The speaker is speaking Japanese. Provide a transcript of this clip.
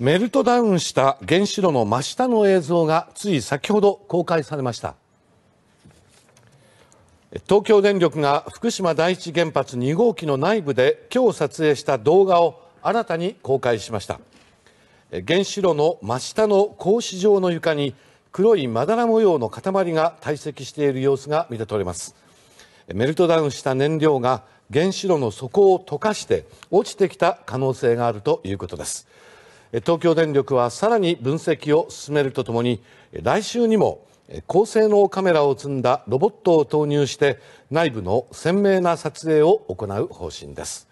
メルトダウンした原子炉の真下の映像がつい先ほど公開されました東京電力が福島第一原発2号機の内部で今日撮影した動画を新たに公開しました原子炉の真下の格子状の床に黒いまだら模様の塊が堆積している様子が見て取れますメルトダウンした燃料が原子炉の底を溶かして落ちてきた可能性があるということです東京電力はさらに分析を進めるとともに来週にも高性能カメラを積んだロボットを投入して内部の鮮明な撮影を行う方針です。